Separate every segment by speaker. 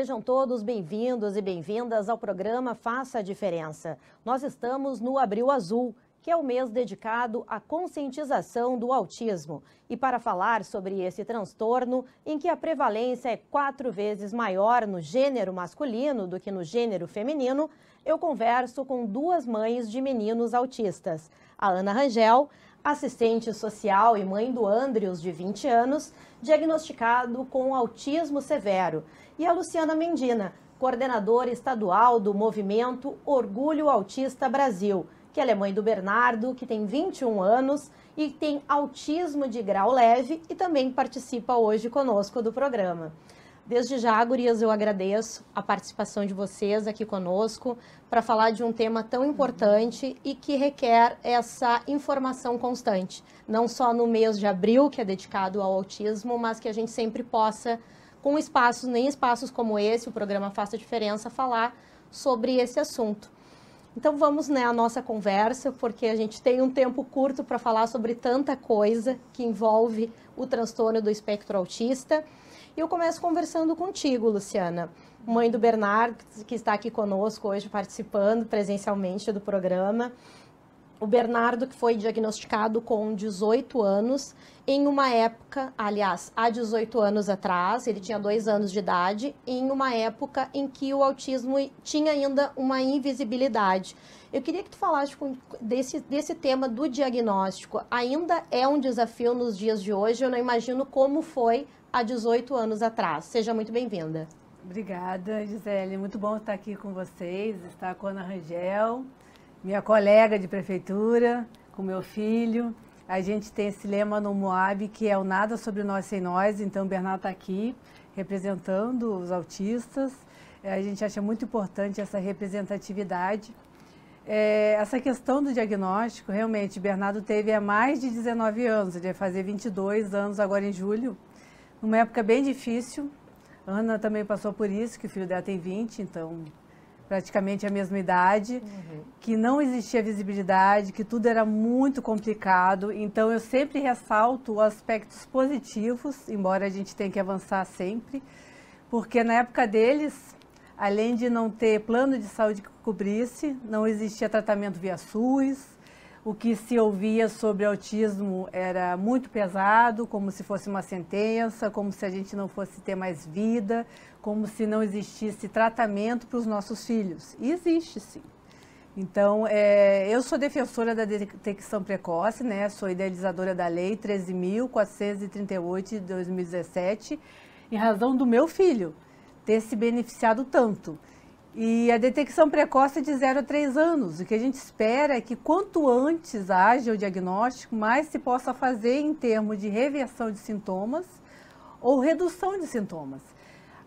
Speaker 1: Sejam todos bem-vindos e bem-vindas ao programa Faça a Diferença. Nós estamos no Abril Azul, que é o mês dedicado à conscientização do autismo. E para falar sobre esse transtorno, em que a prevalência é quatro vezes maior no gênero masculino do que no gênero feminino, eu converso com duas mães de meninos autistas. A Ana Rangel, assistente social e mãe do Andrews, de 20 anos, diagnosticado com autismo severo e a Luciana Mendina, coordenadora estadual do movimento Orgulho Autista Brasil, que ela é mãe do Bernardo, que tem 21 anos e tem autismo de grau leve e também participa hoje conosco do programa. Desde já, gurias, eu agradeço a participação de vocês aqui conosco para falar de um tema tão importante e que requer essa informação constante, não só no mês de abril, que é dedicado ao autismo, mas que a gente sempre possa com espaços, nem espaços como esse, o programa Faça Diferença, falar sobre esse assunto. Então vamos né, à nossa conversa, porque a gente tem um tempo curto para falar sobre tanta coisa que envolve o transtorno do espectro autista. E eu começo conversando contigo, Luciana, mãe do Bernardo, que está aqui conosco hoje participando presencialmente do programa o Bernardo, que foi diagnosticado com 18 anos, em uma época, aliás, há 18 anos atrás, ele tinha dois anos de idade, em uma época em que o autismo tinha ainda uma invisibilidade. Eu queria que tu falasse desse, desse tema do diagnóstico. Ainda é um desafio nos dias de hoje, eu não imagino como foi há 18 anos
Speaker 2: atrás. Seja muito bem-vinda. Obrigada, Gisele. Muito bom estar aqui com vocês, estar com a Ana Rangel minha colega de prefeitura, com meu filho. A gente tem esse lema no Moab que é o nada sobre nós sem nós. Então, o Bernardo está aqui representando os autistas. É, a gente acha muito importante essa representatividade. É, essa questão do diagnóstico, realmente, Bernardo teve há mais de 19 anos, ele vai fazer 22 anos agora em julho, numa época bem difícil. Ana também passou por isso, que o filho dela tem 20, então praticamente a mesma idade, uhum. que não existia visibilidade, que tudo era muito complicado. Então eu sempre ressalto aspectos positivos, embora a gente tenha que avançar sempre, porque na época deles, além de não ter plano de saúde que cobrisse, não existia tratamento via SUS. O que se ouvia sobre autismo era muito pesado, como se fosse uma sentença, como se a gente não fosse ter mais vida, como se não existisse tratamento para os nossos filhos. E existe sim. Então, é, eu sou defensora da detecção precoce, né? Sou idealizadora da Lei 13.438 de 2017, em razão do meu filho ter se beneficiado tanto. E a detecção precoce é de 0 a 3 anos. O que a gente espera é que quanto antes haja o diagnóstico, mais se possa fazer em termos de reversão de sintomas ou redução de sintomas.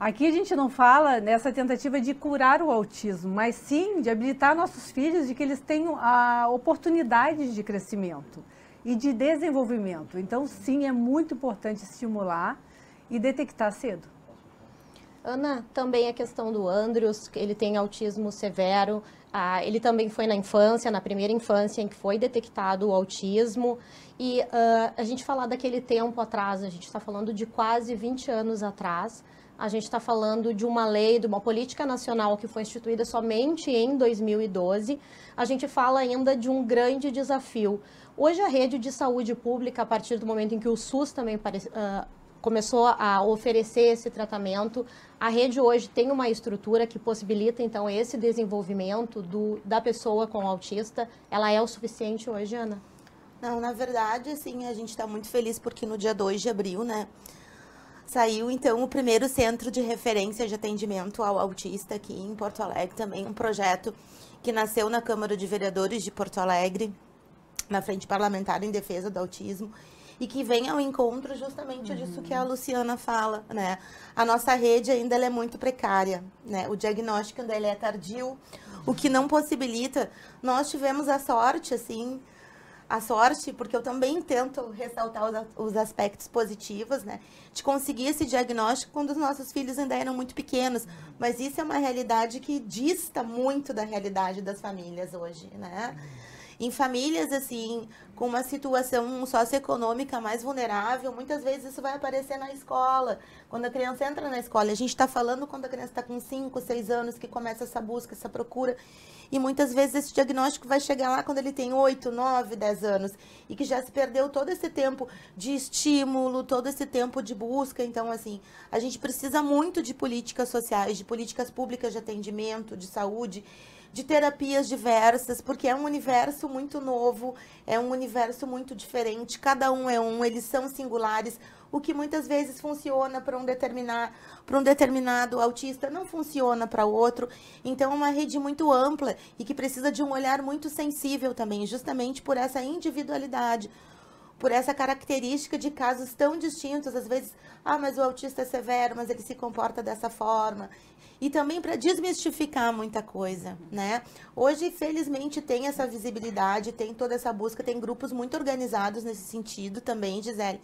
Speaker 2: Aqui a gente não fala nessa tentativa de curar o autismo, mas sim de habilitar nossos filhos de que eles tenham a oportunidades de crescimento e de desenvolvimento. Então, sim, é muito importante estimular e detectar cedo. Ana, também a questão do Andrews, ele tem autismo severo,
Speaker 1: ah, ele também foi na infância, na primeira infância, em que foi detectado o autismo. E ah, a gente falar daquele tempo atrás, a gente está falando de quase 20 anos atrás, a gente está falando de uma lei, de uma política nacional que foi instituída somente em 2012. A gente fala ainda de um grande desafio. Hoje, a rede de saúde pública, a partir do momento em que o SUS também uh, começou a oferecer esse tratamento, a rede hoje tem uma estrutura que possibilita, então, esse desenvolvimento
Speaker 3: do, da pessoa com autista. Ela é o suficiente hoje, Ana? Não, na verdade, assim, a gente está muito feliz porque no dia 2 de abril, né? Saiu então o primeiro centro de referência de atendimento ao autista aqui em Porto Alegre, também um projeto que nasceu na Câmara de Vereadores de Porto Alegre, na Frente Parlamentar em Defesa do Autismo, e que vem ao encontro justamente uhum. disso que a Luciana fala, né? A nossa rede ainda é muito precária, né? O diagnóstico ainda é tardio, o que não possibilita. Nós tivemos a sorte, assim, a sorte, porque eu também tento ressaltar os, os, aspectos positivos, né? De conseguir esse diagnóstico quando os nossos filhos ainda eram muito pequenos. Mas isso é uma realidade que dista muito da realidade das famílias hoje, né? em famílias assim com uma situação socioeconômica mais vulnerável, muitas vezes isso vai aparecer na escola. Quando a criança entra na escola, a gente está falando quando a criança está com 5, 6 anos, que começa essa busca, essa procura. E muitas vezes esse diagnóstico vai chegar lá quando ele tem 8, 9, 10 anos. E que já se perdeu todo esse tempo de estímulo, todo esse tempo de busca. Então, assim, a gente precisa muito de políticas sociais, de políticas públicas de atendimento, de saúde, de terapias diversas, porque é um universo muito novo, é um universo muito diferente, cada um é um, eles são singulares. O que muitas vezes funciona para um, determinar, um determinado autista não funciona para outro. Então, é uma rede muito ampla e que precisa de um olhar muito sensível também, justamente por essa individualidade por essa característica de casos tão distintos, às vezes, ah, mas o autista é severo, mas ele se comporta dessa forma. E também para desmistificar muita coisa, né? Hoje, felizmente, tem essa visibilidade, tem toda essa busca, tem grupos muito organizados nesse sentido também, Gisele.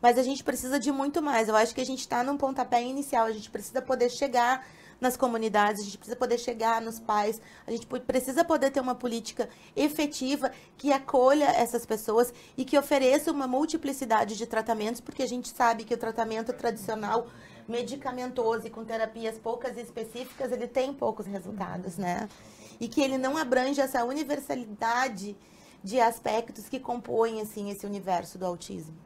Speaker 3: Mas a gente precisa de muito mais. Eu acho que a gente está num pontapé inicial, a gente precisa poder chegar nas comunidades, a gente precisa poder chegar nos pais, a gente precisa poder ter uma política efetiva que acolha essas pessoas e que ofereça uma multiplicidade de tratamentos, porque a gente sabe que o tratamento tradicional medicamentoso e com terapias poucas e específicas, ele tem poucos resultados, né? E que ele não abrange essa universalidade de aspectos que compõem assim esse universo do autismo.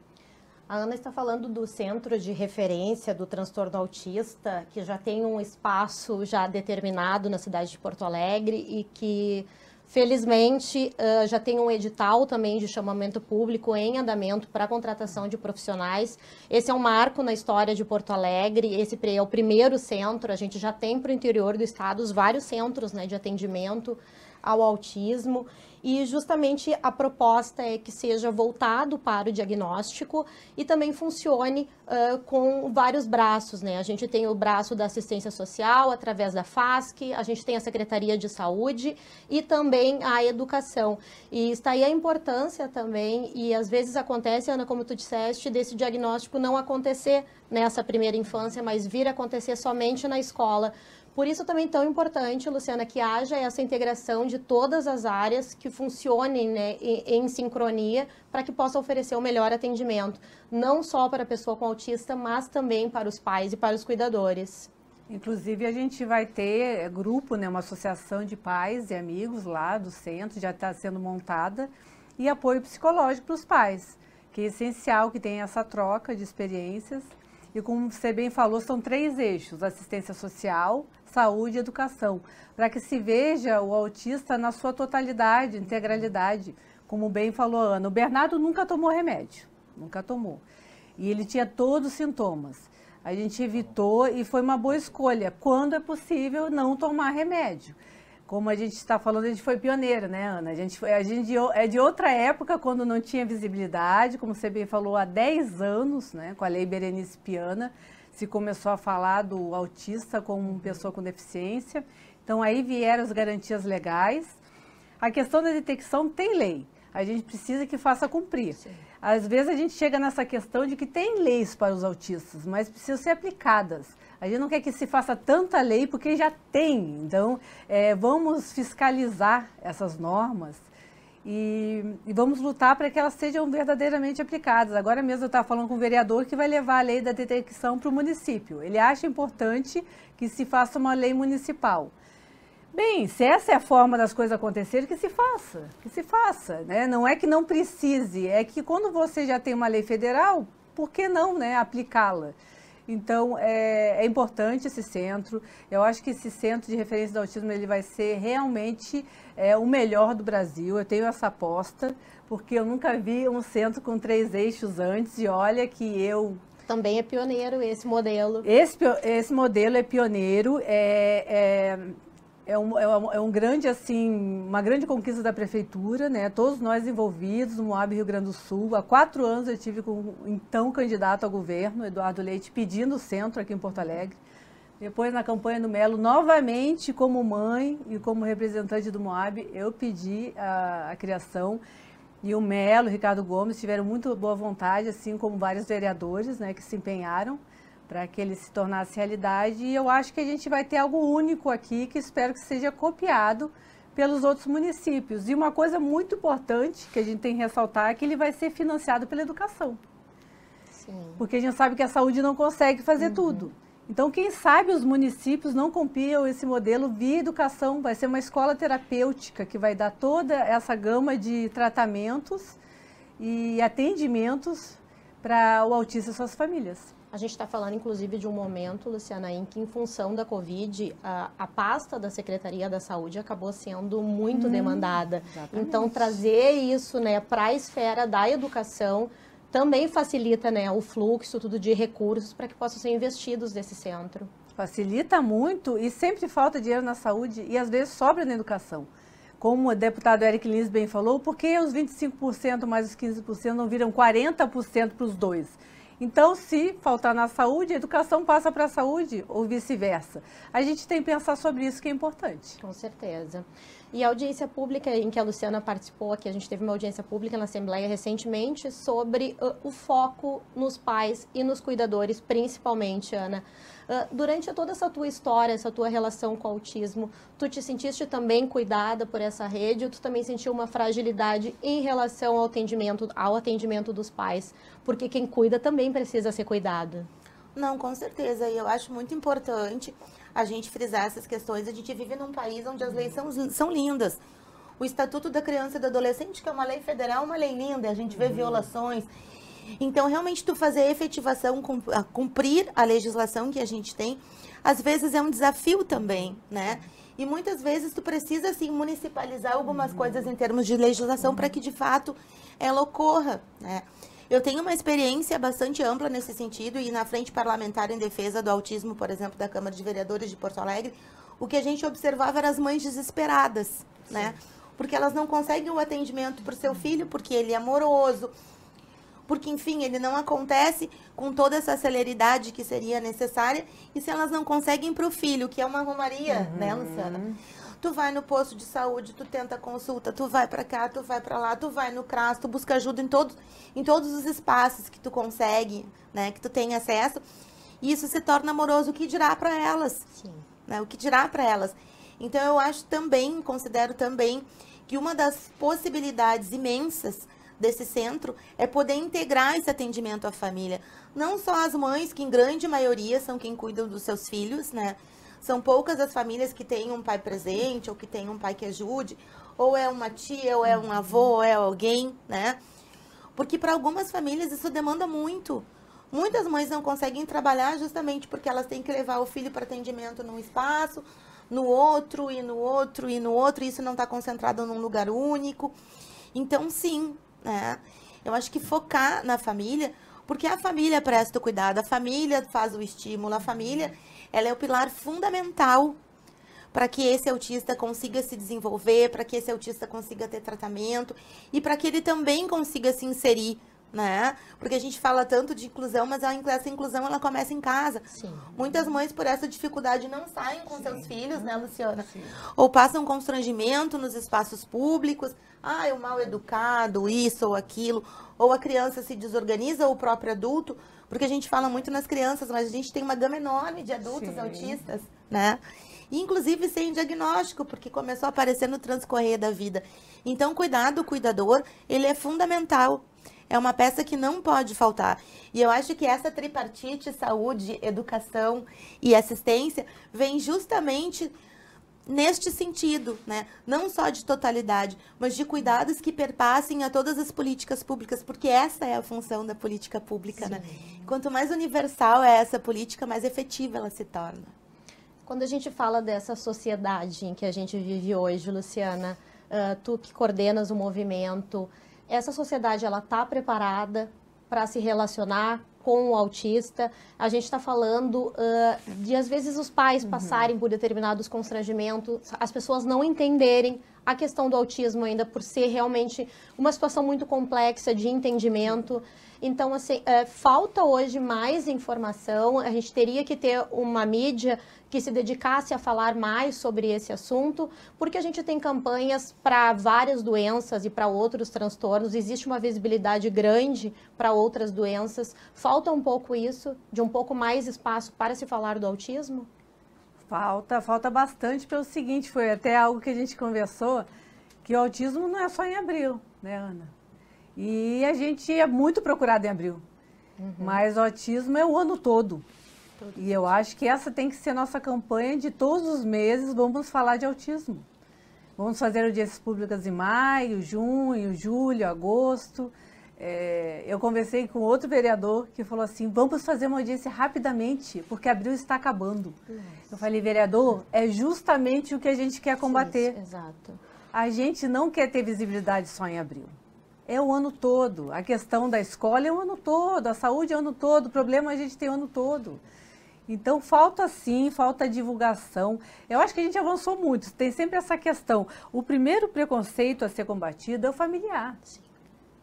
Speaker 3: A Ana está falando do centro de referência do transtorno
Speaker 1: autista, que já tem um espaço já determinado na cidade de Porto Alegre e que Felizmente, já tem um edital também de chamamento público em andamento para contratação de profissionais. Esse é um marco na história de Porto Alegre. Esse é o primeiro centro. A gente já tem para o interior do estado os vários centros né, de atendimento ao autismo e justamente a proposta é que seja voltado para o diagnóstico e também funcione uh, com vários braços, né? A gente tem o braço da assistência social através da FASC, a gente tem a Secretaria de Saúde e também a educação. E está aí a importância também, e às vezes acontece, Ana, como tu disseste, desse diagnóstico não acontecer nessa primeira infância, mas vir acontecer somente na escola por isso também tão importante, Luciana, que haja essa integração de todas as áreas que funcionem né, em, em sincronia para que possa oferecer o um melhor atendimento, não só para a pessoa com autista, mas também para os pais e para os
Speaker 2: cuidadores. Inclusive, a gente vai ter é, grupo, né, uma associação de pais e amigos lá do centro, já está sendo montada, e apoio psicológico para os pais, que é essencial que tenha essa troca de experiências. E como você bem falou, são três eixos: assistência social, saúde e educação, para que se veja o autista na sua totalidade, integralidade, como bem falou a Ana. O Bernardo nunca tomou remédio, nunca tomou. E ele tinha todos os sintomas. A gente evitou e foi uma boa escolha, quando é possível não tomar remédio. Como a gente está falando, a gente foi pioneiro, né, Ana? A gente, foi, a gente é de outra época, quando não tinha visibilidade, como você bem falou, há 10 anos, né, com a Lei Berenice Piana se começou a falar do autista como pessoa com deficiência. Então aí vieram as garantias legais. A questão da detecção tem lei. A gente precisa que faça cumprir. Sim. Às vezes a gente chega nessa questão de que tem leis para os autistas, mas precisam ser aplicadas. A gente não quer que se faça tanta lei porque já tem. Então, é, vamos fiscalizar essas normas e, e, vamos lutar para que elas sejam verdadeiramente aplicadas. Agora mesmo eu estava falando com o vereador que vai levar a lei da detecção para o município. Ele acha importante que se faça uma lei municipal. Bem, se essa é a forma das coisas acontecerem, que se faça, que se faça, né? Não é que não precise, é que quando você já tem uma lei federal, por que não, né, aplicá-la? Então, é, é, importante esse centro. Eu acho que esse centro de referência do autismo ele vai ser realmente é, o melhor do Brasil. Eu tenho essa aposta, porque eu nunca vi um centro com três eixos antes. E olha que eu também é pioneiro esse modelo. Esse, esse modelo é pioneiro. É, é, é um, é, um, é um grande, assim, uma grande conquista da prefeitura, né? Todos nós envolvidos, no Moab Rio Grande do Sul. Há quatro anos eu tive com o então candidato ao governo, Eduardo Leite, pedindo o centro aqui em Porto Alegre. Depois, na campanha do Melo, novamente, como mãe e como representante do Moab, eu pedi a, a criação. E o Melo, o Ricardo Gomes, tiveram muito boa vontade, assim como vários vereadores, né, que se empenharam para que ele se tornasse realidade. E eu acho que a gente vai ter algo único aqui, que espero que seja copiado pelos outros municípios. E uma coisa muito importante que a gente tem que ressaltar é que ele vai ser financiado pela educação. Sim. Porque a gente sabe que a saúde não consegue fazer uhum. tudo. Então, quem sabe os municípios não copiam esse modelo via educação, vai ser uma escola terapêutica que vai dar toda essa gama de tratamentos e atendimentos para o autista e suas famílias. A gente está falando, inclusive, de um momento,
Speaker 1: Luciana, em que, em função da Covid, a, a pasta da Secretaria da Saúde acabou sendo muito hum, demandada. Exatamente. Então, trazer isso né, para a esfera da educação também facilita né, o fluxo tudo de recursos para que possam ser investidos nesse
Speaker 2: centro. Facilita muito e sempre falta dinheiro na saúde e às vezes sobra na educação como o deputado Eric Lins bem falou, por que os 25% mais os 15% não viram 40% para os dois? Então, se faltar na saúde, a educação passa para a saúde ou vice-versa. A gente tem que pensar sobre isso que é importante. Com certeza.
Speaker 1: E a audiência pública em que a Luciana participou aqui, a gente teve uma audiência pública na Assembleia recentemente sobre uh, o foco nos pais e nos cuidadores, principalmente, Ana. Uh, durante toda essa tua história, essa tua relação com o autismo, tu te sentiste também cuidada por essa rede ou tu também sentiu uma fragilidade em relação ao atendimento, ao atendimento dos pais? Porque quem cuida também precisa ser cuidado.
Speaker 3: Não, com certeza. E eu acho muito importante a gente frisar essas questões. A gente vive num país onde as leis são, são lindas. O Estatuto da Criança e do Adolescente, que é uma lei federal, é uma lei linda, a gente vê uhum. violações. Então, realmente, tu fazer a efetivação, cumprir a legislação que a gente tem, às vezes é um desafio também, né? E muitas vezes tu precisa, assim, municipalizar algumas uhum. coisas em termos de legislação uhum. para que, de fato, ela ocorra, né? Eu tenho uma experiência bastante ampla nesse sentido e na frente parlamentar em defesa do autismo, por exemplo, da Câmara de Vereadores de Porto Alegre, o que a gente observava eram as mães desesperadas, Sim. né? Porque elas não conseguem o atendimento para o seu filho, porque ele é amoroso, porque enfim, ele não acontece com toda essa celeridade que seria necessária, e se elas não conseguem para o filho, que é uma romaria, né, uhum. né, Luciana? Tu vai no posto de saúde, tu tenta consulta, tu vai para cá, tu vai para lá, tu vai no CRAS, tu busca ajuda em todos em todos os espaços que tu consegue, né, que tu tem acesso. E isso se torna amoroso o que dirá para elas. Sim. Né, o que dirá para elas. Então eu acho também, considero também que uma das possibilidades imensas desse centro é poder integrar esse atendimento à família. Não só as mães, que em grande maioria são quem cuidam dos seus filhos, né? São poucas as famílias que têm um pai presente ou que têm um pai que ajude, ou é uma tia, ou é um avô, ou é alguém, né? Porque para algumas famílias isso demanda muito. Muitas mães não conseguem trabalhar justamente porque elas têm que levar o filho para atendimento num espaço, no outro e no outro e no outro, e isso não está concentrado num lugar único. Então, sim, né? Eu acho que focar na família, porque a família presta o cuidado, a família faz o estímulo, a família ela é o pilar fundamental para que esse autista consiga se desenvolver, para que esse autista consiga ter tratamento e para que ele também consiga se inserir né? Porque a gente fala tanto de inclusão, mas a, essa inclusão ela começa em casa. Sim. Muitas mães por essa dificuldade não saem com Sim. seus filhos, né, Luciana? Sim. Ou passam constrangimento nos espaços públicos. Ah, eu é mal educado, isso ou aquilo. Ou a criança se desorganiza, ou o próprio adulto. Porque a gente fala muito nas crianças, mas a gente tem uma gama enorme de adultos autistas, né? inclusive sem diagnóstico, porque começou a aparecer no transcorrer da vida. Então, cuidado, cuidador, ele é fundamental é uma peça que não pode faltar. E eu acho que essa tripartite, saúde, educação e assistência, vem justamente neste sentido, né? não só de totalidade, mas de cuidados que perpassem a todas as políticas públicas, porque essa é a função da política pública. Né? Sim. Né? Quanto mais universal é essa política, mais efetiva ela se torna. Quando a gente fala dessa sociedade em que a gente vive hoje,
Speaker 1: Luciana, uh, tu que coordenas o movimento, essa sociedade ela está preparada para se relacionar com o autista. A gente está falando uh, de, às vezes, os pais uhum. passarem por determinados constrangimentos, as pessoas não entenderem a questão do autismo ainda por ser realmente uma situação muito complexa de entendimento. Então, assim, uh, falta hoje mais informação. A gente teria que ter uma mídia que se dedicasse a falar mais sobre esse assunto, porque a gente tem campanhas para várias doenças e para outros transtornos, existe uma visibilidade grande para outras doenças. Falta um pouco isso, de um pouco mais espaço para se falar do
Speaker 2: autismo? Falta, falta bastante pelo seguinte, foi até algo que a gente conversou, que o autismo não é só em abril, né, Ana? E a gente é muito procurado em abril. Uhum. Mas o autismo é o ano todo. E eu acho que essa tem que ser a nossa campanha de todos os meses vamos falar de autismo. Vamos fazer audiências públicas em maio, junho, julho, agosto. É, eu conversei com outro vereador que falou assim: vamos fazer uma audiência rapidamente, porque abril está acabando. Eu falei, vereador, é justamente o que a gente quer combater. Isso, exato. A gente não quer ter visibilidade só em abril. É o ano todo. A questão da escola é o ano todo, a saúde é o ano todo, o problema é a gente tem o ano todo. Então falta sim, falta divulgação. Eu acho que a gente avançou muito. Tem sempre essa questão. O primeiro preconceito a ser combatido é o familiar. Sim.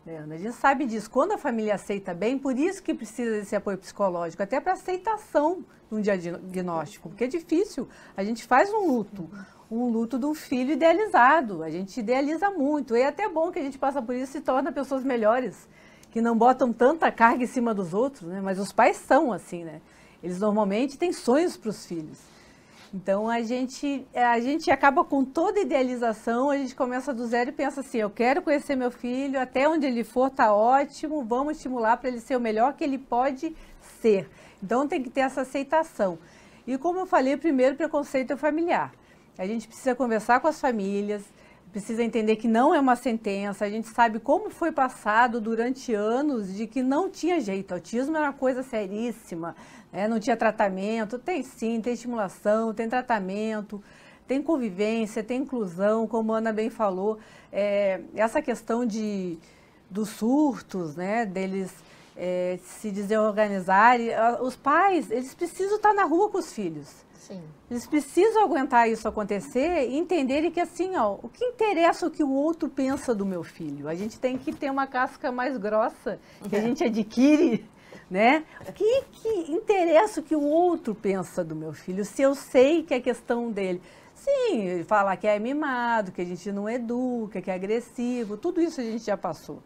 Speaker 2: É, a gente sabe disso. Quando a família aceita bem, por isso que precisa desse apoio psicológico, até para aceitação de um diagnóstico, porque é difícil. A gente faz um luto, um luto de um filho idealizado. A gente idealiza muito. E é até bom que a gente passa por isso e se torna pessoas melhores, que não botam tanta carga em cima dos outros, né? Mas os pais são assim, né? Eles normalmente têm sonhos para os filhos. Então a gente é, a gente acaba com toda idealização, a gente começa do zero e pensa assim, eu quero conhecer meu filho, até onde ele for está ótimo, vamos estimular para ele ser o melhor que ele pode ser. Então tem que ter essa aceitação. E como eu falei, o primeiro preconceito é familiar. A gente precisa conversar com as famílias, precisa entender que não é uma sentença. A gente sabe como foi passado durante anos de que não tinha jeito. Autismo era é uma coisa seríssima é, não tinha tratamento. Tem sim, tem estimulação, tem tratamento, tem convivência, tem inclusão, como a Ana bem falou. É, essa questão de, dos surtos, né, deles é, se desorganizarem, os pais, eles precisam estar na rua com os filhos. Sim. Eles precisam aguentar isso acontecer e entenderem que assim, ó, o que interessa o que o outro pensa do meu filho? A gente tem que ter uma casca mais grossa que a é. gente adquire né? Que, que interessa o que o outro pensa do meu filho, se eu sei que é questão dele. Sim, falar que é mimado, que a gente não educa, que é agressivo, tudo isso a gente já passou.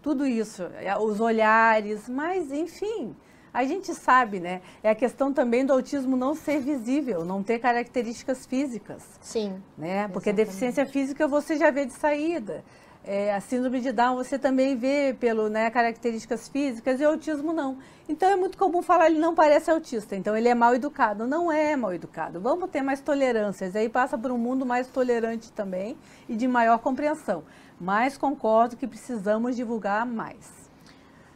Speaker 2: Tudo isso, é, os olhares, mas enfim, a gente sabe, né? É a questão também do autismo não ser visível, não ter características físicas. Sim. Né? Porque deficiência física você já vê de saída. É, a síndrome de Down você também vê pelo né, características físicas e autismo não. Então é muito comum falar ele não parece autista, então ele é mal educado. Não é mal educado. Vamos ter mais tolerâncias. Aí passa por um mundo mais tolerante também e de maior compreensão. Mas concordo que precisamos divulgar mais.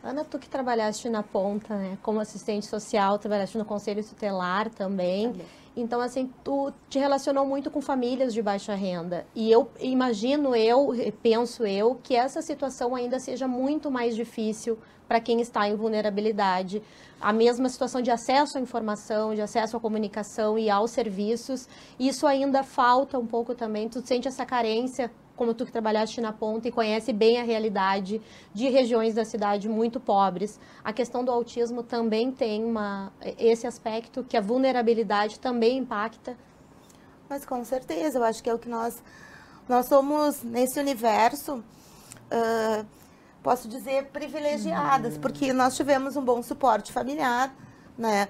Speaker 1: Ana, tu que trabalhaste na ponta, né, como assistente social, trabalhaste no conselho tutelar também. também. Então, assim, tu te relacionou muito com famílias de baixa renda. E eu imagino, eu eh, penso eu, que essa situação ainda seja muito mais difícil para quem está em vulnerabilidade. A mesma situação de acesso à informação, de acesso à comunicação e aos serviços, isso ainda falta um pouco também. Tu sente essa carência como tu que trabalhaste na ponta e conhece bem a realidade de regiões da cidade muito pobres. A questão do autismo também tem uma, esse aspecto que a
Speaker 3: vulnerabilidade também impacta. Mas com certeza, eu acho que é o que nós nós somos nesse universo uh, posso dizer privilegiadas, uhum. porque nós tivemos um bom suporte familiar, né?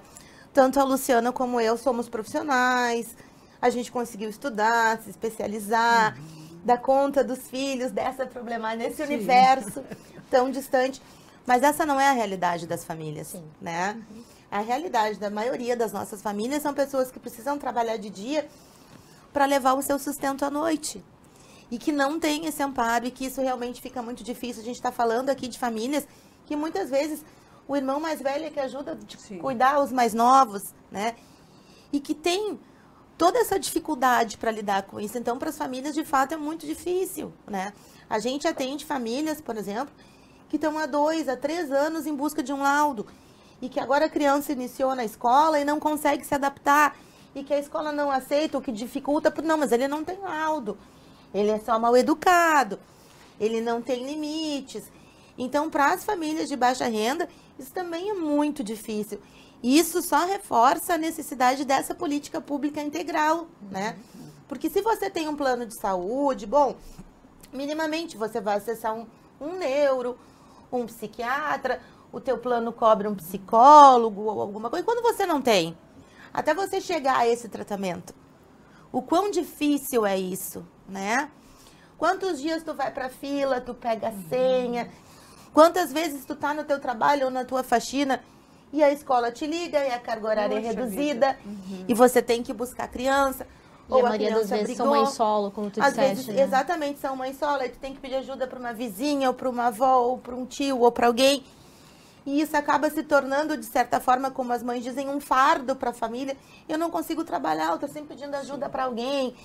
Speaker 3: Tanto a Luciana como eu somos profissionais, a gente conseguiu estudar, se especializar. Uhum da conta dos filhos, dessa problemática, nesse Sim. universo tão distante. Mas essa não é a realidade das famílias, Sim. né? Uhum. A realidade da maioria das nossas famílias são pessoas que precisam trabalhar de dia para levar o seu sustento à noite. E que não tem esse amparo e que isso realmente fica muito difícil. A gente está falando aqui de famílias que muitas vezes o irmão mais velho é que ajuda a tipo, cuidar os mais novos, né? E que tem toda essa dificuldade para lidar com isso. Então, para as famílias, de fato, é muito difícil, né? A gente atende famílias, por exemplo, que estão há dois, há três anos em busca de um laudo e que agora a criança iniciou na escola e não consegue se adaptar e que a escola não aceita, o que dificulta, por não, mas ele não tem laudo, ele é só mal educado, ele não tem limites. Então, para as famílias de baixa renda, isso também é muito difícil. Isso só reforça a necessidade dessa política pública integral, né? Porque se você tem um plano de saúde, bom, minimamente você vai acessar um, um neuro, um psiquiatra, o teu plano cobre um psicólogo ou alguma coisa. E quando você não tem, até você chegar a esse tratamento, o quão difícil é isso, né? Quantos dias tu vai para fila, tu pega a senha, quantas vezes tu tá no teu trabalho ou na tua faxina e a escola te liga e a carga horária é reduzida uhum. e você tem que buscar a criança. E ou a maioria das vezes brigou. são mães solo, como tu Às disseste. Vezes, né? Exatamente, são mães solo. Aí tu tem que pedir ajuda para uma vizinha, ou para uma avó, ou para um tio, ou para alguém. E isso acaba se tornando, de certa forma, como as mães dizem, um fardo para a família. Eu não consigo trabalhar, eu estou sempre pedindo ajuda para alguém.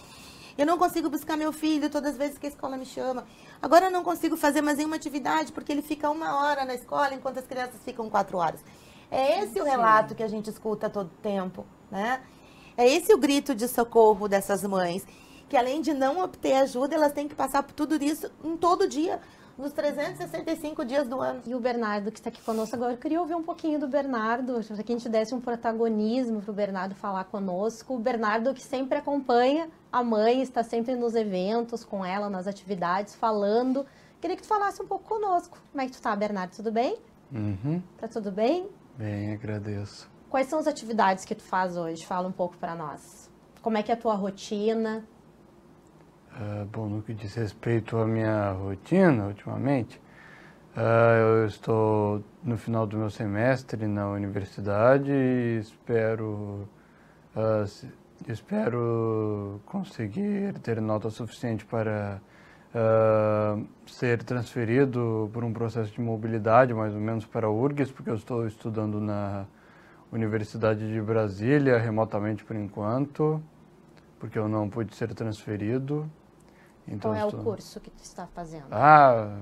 Speaker 3: Eu não consigo buscar meu filho todas as vezes que a escola me chama. Agora eu não consigo fazer mais nenhuma atividade, porque ele fica uma hora na escola, enquanto as crianças ficam quatro horas. É esse o relato que a gente escuta todo tempo, né? É esse o grito de socorro dessas mães, que além de não obter ajuda, elas têm que passar por tudo isso em todo dia, nos 365 dias do ano. E o Bernardo,
Speaker 1: que está aqui conosco agora, eu queria ouvir um pouquinho do Bernardo, para que a gente desse um protagonismo para o Bernardo falar conosco. O Bernardo, que sempre acompanha a mãe, está sempre nos eventos com ela, nas atividades, falando. Queria que tu falasse um pouco conosco. Como é que tu tá, Bernardo? Tudo bem? Uhum. Tá tudo bem?
Speaker 4: Bem, agradeço.
Speaker 1: Quais são as atividades que tu faz hoje? Fala um pouco para nós. Como é que é a tua rotina?
Speaker 4: Uh, bom, no que diz respeito à minha rotina, ultimamente, uh, eu estou no final do meu semestre na universidade e espero, uh, espero conseguir ter nota suficiente para uh, ser transferido por um processo de mobilidade, mais ou menos, para a URGS, porque eu estou estudando na Universidade de Brasília, remotamente por enquanto, porque eu não pude ser transferido. Então, Qual é estou... o curso que tu está fazendo? Ah,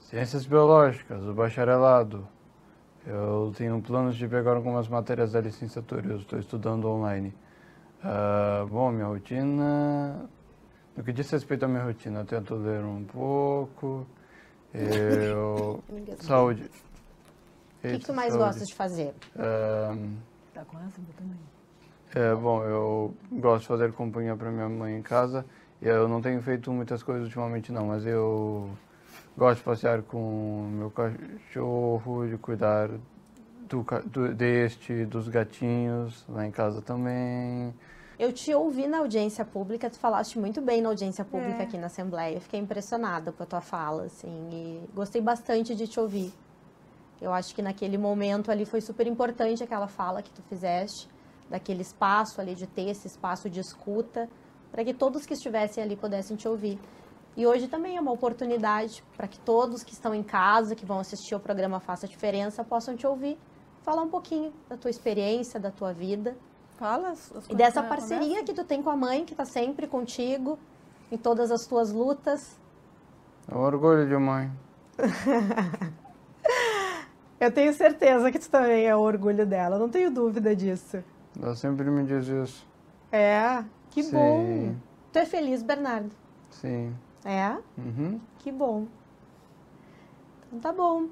Speaker 4: Ciências Biológicas, o bacharelado. Eu tenho planos de pegar algumas matérias da licenciatura, eu estou estudando online. Uh, bom, minha rotina no que diz respeito à minha rotina, eu tento ler um pouco. Eu. Eh, saúde. O que, que, tu mais gosta de fazer? tá com essa também. É, bom, eu gosto de fazer companhia para minha mãe em casa. Eu não tenho feito muitas coisas ultimamente, não, mas eu gosto de passear com meu cachorro, de cuidar do, do, deste, dos gatinhos lá em casa também.
Speaker 1: Eu te ouvi na audiência pública, tu falaste muito bem na audiência pública é. aqui na Assembleia. Fiquei impressionada com a tua fala, assim, e gostei bastante de te ouvir. Eu acho que naquele momento ali foi super importante aquela fala que tu fizeste, daquele espaço ali de ter esse espaço de escuta, para que todos que estivessem ali pudessem te ouvir. E hoje também é uma oportunidade para que todos que estão em casa, que vão assistir ao programa Faça a Diferença, possam te ouvir, falar um pouquinho da tua experiência, da tua vida Fala as, as E dessa parceria que tu tem com a mãe, que tá sempre contigo, em todas as tuas lutas.
Speaker 4: Eu é orgulho de mãe.
Speaker 1: Eu tenho certeza que tu também é o orgulho dela, não tenho dúvida disso.
Speaker 4: Ela sempre me diz isso.
Speaker 1: É, que Sim. bom. Tu é feliz, Bernardo? Sim. É? Uhum. Que bom. Então tá bom.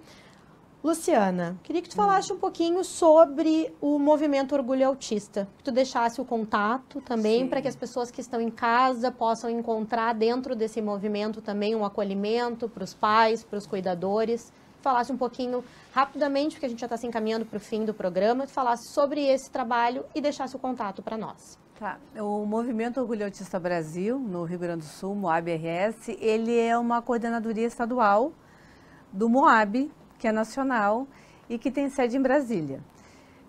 Speaker 1: Luciana, queria que tu hum. falasse um pouquinho sobre o movimento Orgulho Autista, que tu deixasse o contato também para que as pessoas que estão em casa possam encontrar dentro desse movimento também um acolhimento para os pais, para os cuidadores. Falasse um pouquinho rapidamente, porque a gente já está se encaminhando para o fim do programa, falasse sobre esse trabalho e deixasse o contato para nós.
Speaker 2: Tá. O Movimento Orgulho Autista Brasil, no Rio Grande do Sul, MOAB-RS, ele é uma coordenadoria estadual do MOAB, que é nacional e que tem sede em Brasília.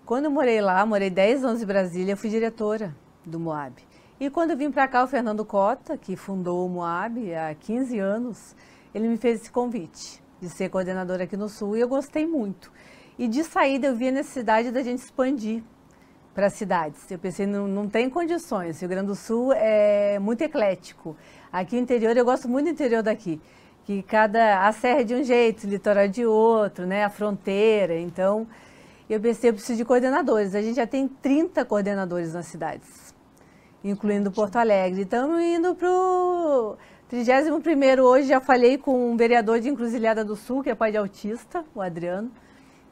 Speaker 2: Quando eu morei lá, morei 10 anos em Brasília, eu fui diretora do Moab. E quando eu vim para cá, o Fernando Cota, que fundou o Moab há 15 anos, ele me fez esse convite de ser coordenadora aqui no Sul e eu gostei muito. E de saída eu vi a necessidade da gente expandir para cidades. Eu pensei, não, não tem condições. O Rio Grande do Sul é muito eclético. Aqui no interior, eu gosto muito do interior daqui que cada a serra é de um jeito, o litoral é de outro, né? A fronteira. Então, eu percebo preciso de coordenadores. A gente já tem 30 coordenadores nas cidades, incluindo Porto Alegre. Estamos indo para o 31 hoje. Já falei com um vereador de Encruzilhada do Sul, que é pai de autista, o Adriano.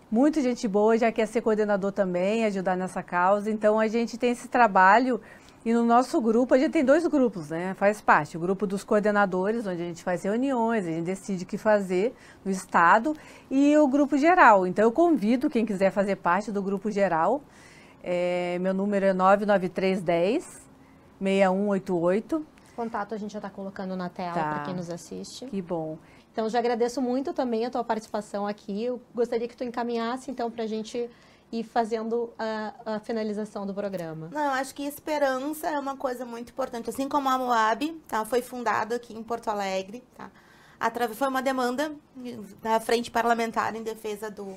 Speaker 2: Muito gente boa, já quer ser coordenador também, ajudar nessa causa. Então, a gente tem esse trabalho e no nosso grupo, a gente tem dois grupos, né? Faz parte. O grupo dos coordenadores, onde a gente faz reuniões, a gente decide o que fazer no Estado, e o grupo geral. Então, eu convido quem quiser fazer parte do grupo geral. É, meu número é 99310 6188. Contato a gente já está colocando na
Speaker 1: tela tá. para quem nos assiste. Que bom. Então, já agradeço muito também a tua participação aqui. Eu gostaria que tu encaminhasse, então, para a gente e fazendo a, a, finalização do programa.
Speaker 3: Não, acho que esperança é uma coisa muito importante. Assim como a Moab, tá, foi fundada aqui em Porto Alegre, tá? Através, foi uma demanda da Frente Parlamentar em Defesa do,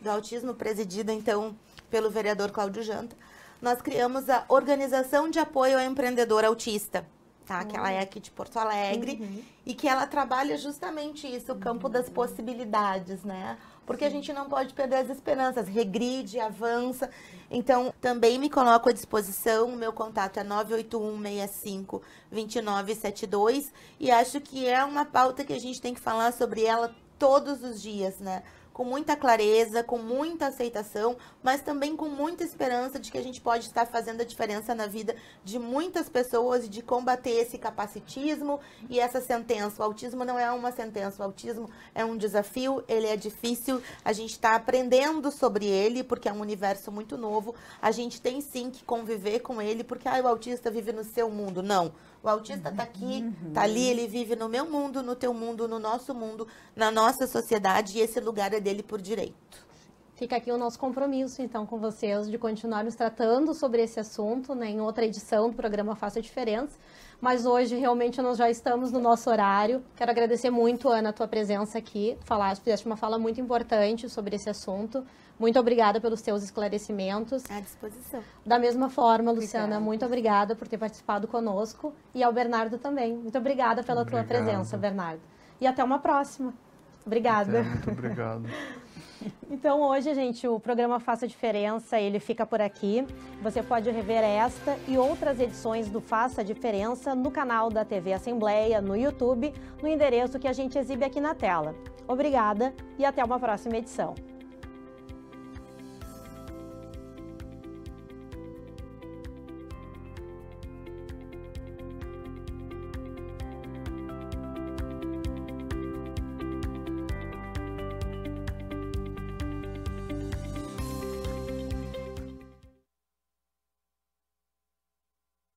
Speaker 3: do Autismo, presidida então pelo vereador Cláudio Janta. Nós criamos a Organização de Apoio ao Empreendedor Autista, tá? Uhum. Que ela é aqui de Porto Alegre uhum. e que ela trabalha justamente isso, o campo das possibilidades, né? porque a gente não pode perder as esperanças, regride, avança. Então, também me coloco à disposição, o meu contato é 981652972 e acho que é uma pauta que a gente tem que falar sobre ela todos os dias, né? com muita clareza, com muita aceitação, mas também com muita esperança de que a gente pode estar fazendo a diferença na vida de muitas pessoas e de combater esse capacitismo e essa sentença. O autismo não é uma sentença, o autismo é um desafio, ele é difícil, a gente está aprendendo sobre ele, porque é um universo muito novo, a gente tem sim que conviver com ele, porque ah, o autista vive no seu mundo. Não. O autista está aqui, está ali, ele vive no meu mundo, no teu mundo, no nosso mundo, na nossa sociedade e esse lugar é dele por direito.
Speaker 1: Fica aqui o nosso compromisso, então, com vocês de continuarmos tratando sobre esse assunto né, em outra edição do programa Faça a Diferença mas hoje realmente nós já estamos no nosso horário. Quero agradecer muito, Ana, a tua presença aqui. Falaste, fizeste uma fala muito importante sobre esse assunto. Muito obrigada pelos teus esclarecimentos. À disposição. Da mesma forma, Luciana, obrigada. muito obrigada por ter participado conosco e ao Bernardo também. Muito obrigada pela Obrigado. tua presença, Bernardo. E até uma próxima. Obrigada. Até, muito
Speaker 4: obrigado.
Speaker 1: Então hoje, gente, o programa Faça Diferença, ele fica por aqui. Você pode rever esta e outras edições do Faça Diferença no canal da TV Assembleia, no YouTube, no endereço que a gente exibe aqui na tela. Obrigada e até uma próxima edição.